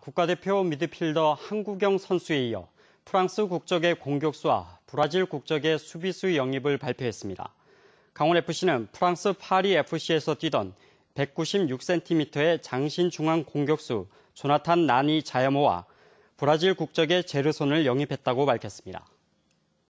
국가대표 미드필더 한국영 선수에 이어 프랑스 국적의 공격수와 브라질 국적의 수비수 영입을 발표했습니다. 강원FC는 프랑스 파리 FC에서 뛰던 196cm의 장신 중앙 공격수 조나탄 나니 자야모와 브라질 국적의 제르손을 영입했다고 밝혔습니다.